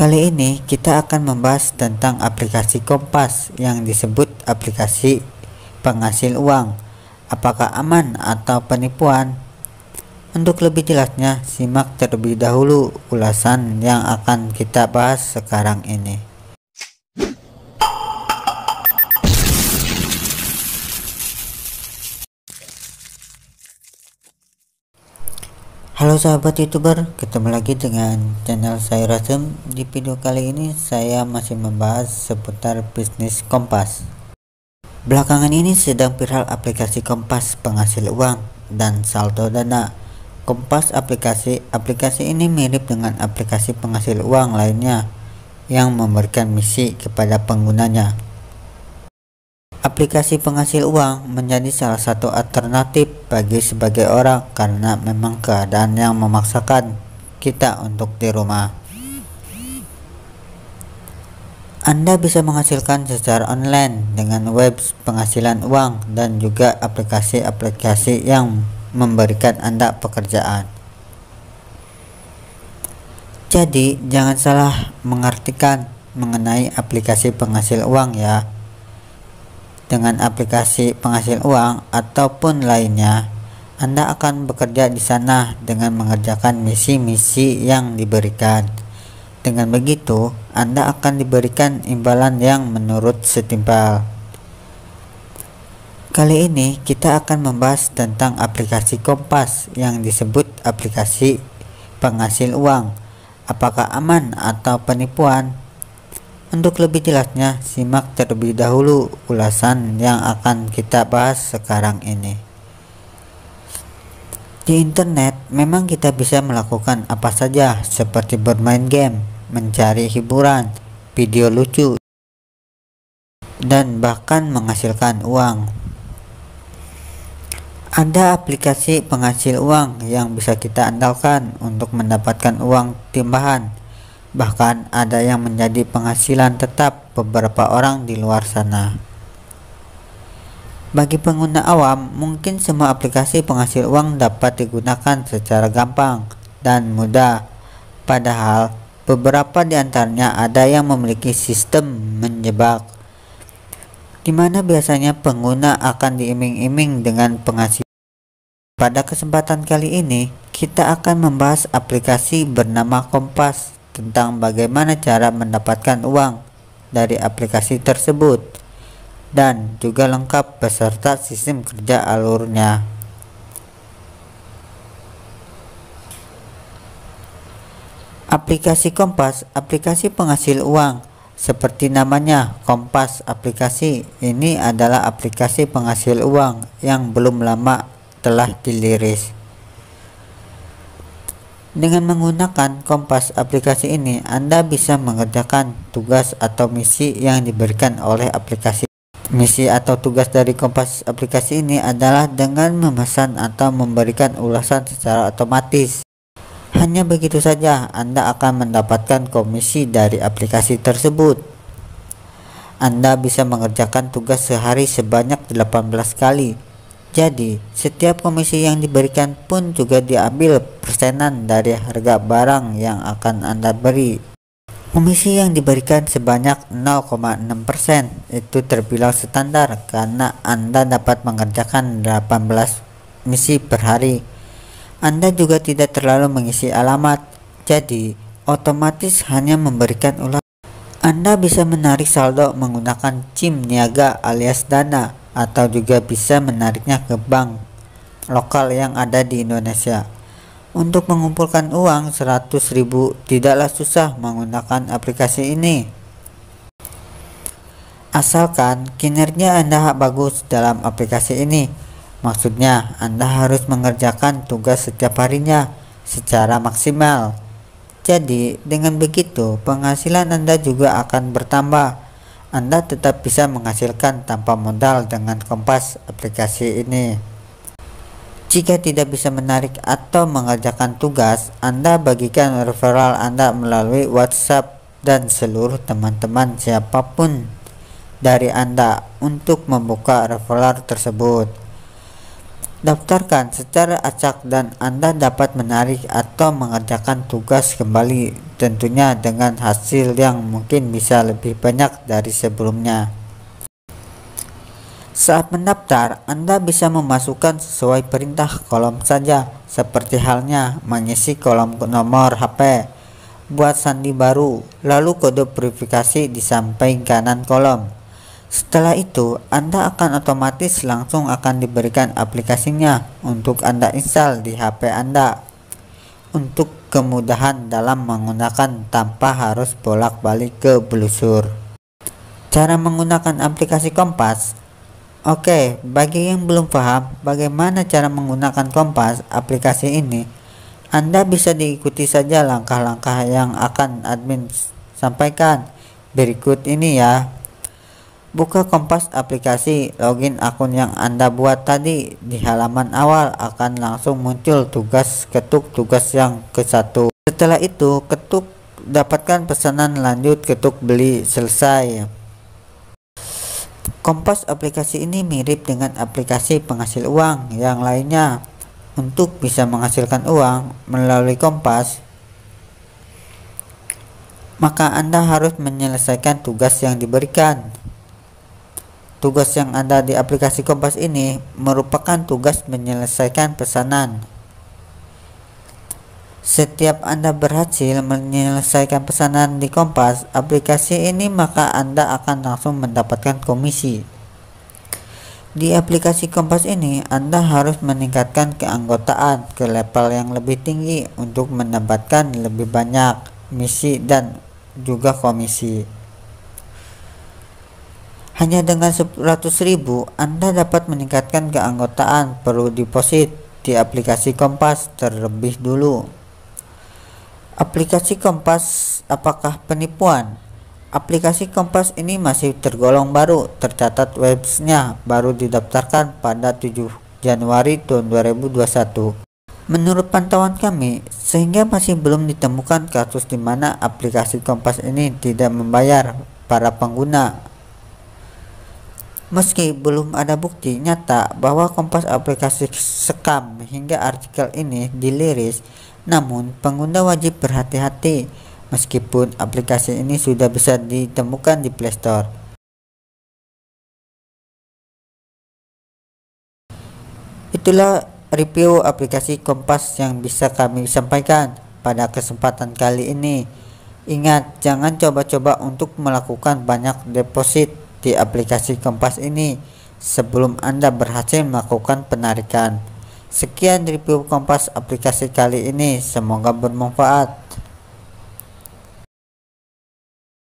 Kali ini kita akan membahas tentang aplikasi Kompas yang disebut aplikasi penghasil uang. Apakah aman atau penipuan? Untuk lebih jelasnya, simak terlebih dahulu ulasan yang akan kita bahas sekarang ini. Halo sahabat youtuber, ketemu lagi dengan channel saya Rasem Di video kali ini saya masih membahas seputar bisnis Kompas Belakangan ini sedang viral aplikasi Kompas penghasil uang dan saldo dana Kompas aplikasi, aplikasi ini mirip dengan aplikasi penghasil uang lainnya Yang memberikan misi kepada penggunanya aplikasi penghasil uang menjadi salah satu alternatif bagi sebagai orang karena memang keadaan yang memaksakan kita untuk di rumah. Anda bisa menghasilkan secara online dengan web penghasilan uang dan juga aplikasi-aplikasi yang memberikan Anda pekerjaan. Jadi, jangan salah mengartikan mengenai aplikasi penghasil uang ya dengan aplikasi penghasil uang ataupun lainnya, Anda akan bekerja di sana dengan mengerjakan misi-misi yang diberikan. Dengan begitu, Anda akan diberikan imbalan yang menurut setimpal. Kali ini kita akan membahas tentang aplikasi Kompas yang disebut aplikasi penghasil uang. Apakah aman atau penipuan? Untuk lebih jelasnya, simak terlebih dahulu ulasan yang akan kita bahas sekarang ini. Di internet, memang kita bisa melakukan apa saja seperti bermain game, mencari hiburan, video lucu, dan bahkan menghasilkan uang. Ada aplikasi penghasil uang yang bisa kita andalkan untuk mendapatkan uang timbahan bahkan ada yang menjadi penghasilan tetap beberapa orang di luar sana. Bagi pengguna awam, mungkin semua aplikasi penghasil uang dapat digunakan secara gampang dan mudah. Padahal, beberapa di antaranya ada yang memiliki sistem menjebak, di mana biasanya pengguna akan diiming-iming dengan penghasilan. Pada kesempatan kali ini, kita akan membahas aplikasi bernama Kompas tentang bagaimana cara mendapatkan uang dari aplikasi tersebut dan juga lengkap beserta sistem kerja alurnya. Aplikasi Kompas, aplikasi penghasil uang. Seperti namanya, Kompas aplikasi ini adalah aplikasi penghasil uang yang belum lama telah diliris. Dengan menggunakan kompas aplikasi ini, Anda bisa mengerjakan tugas atau misi yang diberikan oleh aplikasi. Misi atau tugas dari kompas aplikasi ini adalah dengan memesan atau memberikan ulasan secara otomatis. Hanya begitu saja, Anda akan mendapatkan komisi dari aplikasi tersebut. Anda bisa mengerjakan tugas sehari sebanyak 18 kali jadi, setiap komisi yang diberikan pun juga diambil persenan dari harga barang yang akan Anda beri. Komisi yang diberikan sebanyak 0,6% itu terbilang standar karena Anda dapat mengerjakan 18 misi per hari. Anda juga tidak terlalu mengisi alamat, jadi otomatis hanya memberikan ulang. Anda bisa menarik saldo menggunakan CIM niaga alias dana atau juga bisa menariknya ke bank lokal yang ada di Indonesia. Untuk mengumpulkan uang 100.000 tidaklah susah menggunakan aplikasi ini. Asalkan kinerja Anda bagus dalam aplikasi ini. Maksudnya, Anda harus mengerjakan tugas setiap harinya secara maksimal. Jadi, dengan begitu penghasilan Anda juga akan bertambah anda tetap bisa menghasilkan tanpa modal dengan kompas aplikasi ini. Jika tidak bisa menarik atau mengerjakan tugas, Anda bagikan referral Anda melalui WhatsApp dan seluruh teman-teman siapapun dari Anda untuk membuka referral tersebut. Daftarkan secara acak dan Anda dapat menarik atau mengerjakan tugas kembali tentunya dengan hasil yang mungkin bisa lebih banyak dari sebelumnya. Saat mendaftar, Anda bisa memasukkan sesuai perintah kolom saja seperti halnya mengisi kolom nomor HP, buat sandi baru, lalu kode verifikasi di samping kanan kolom. Setelah itu, Anda akan otomatis langsung akan diberikan aplikasinya untuk Anda install di HP Anda. Untuk kemudahan dalam menggunakan tanpa harus bolak-balik ke blusur. Cara menggunakan aplikasi Kompas Oke, bagi yang belum paham bagaimana cara menggunakan Kompas aplikasi ini, Anda bisa diikuti saja langkah-langkah yang akan admin sampaikan. Berikut ini ya. Buka Kompas aplikasi login akun yang Anda buat tadi. Di halaman awal akan langsung muncul tugas ketuk tugas yang ke-1. Setelah itu, ketuk dapatkan pesanan lanjut ketuk beli selesai. Kompas aplikasi ini mirip dengan aplikasi penghasil uang yang lainnya. Untuk bisa menghasilkan uang melalui Kompas, maka Anda harus menyelesaikan tugas yang diberikan. Tugas yang ada di aplikasi Kompas ini merupakan tugas menyelesaikan pesanan. Setiap Anda berhasil menyelesaikan pesanan di Kompas aplikasi ini, maka Anda akan langsung mendapatkan komisi. Di aplikasi Kompas ini, Anda harus meningkatkan keanggotaan ke level yang lebih tinggi untuk mendapatkan lebih banyak misi dan juga komisi. Hanya dengan 100.000 Anda dapat meningkatkan keanggotaan perlu deposit di aplikasi Kompas terlebih dulu. Aplikasi Kompas apakah penipuan? Aplikasi Kompas ini masih tergolong baru, tercatat websnya baru didaftarkan pada 7 Januari tahun 2021. Menurut pantauan kami, sehingga masih belum ditemukan kasus di mana aplikasi Kompas ini tidak membayar para pengguna. Meski belum ada bukti nyata bahwa Kompas aplikasi sekam hingga artikel ini diliris, namun pengguna wajib berhati-hati meskipun aplikasi ini sudah bisa ditemukan di Play Store. Itulah review aplikasi Kompas yang bisa kami sampaikan pada kesempatan kali ini. Ingat, jangan coba-coba untuk melakukan banyak deposit di aplikasi Kompas ini sebelum Anda berhasil melakukan penarikan. Sekian review Kompas aplikasi kali ini, semoga bermanfaat.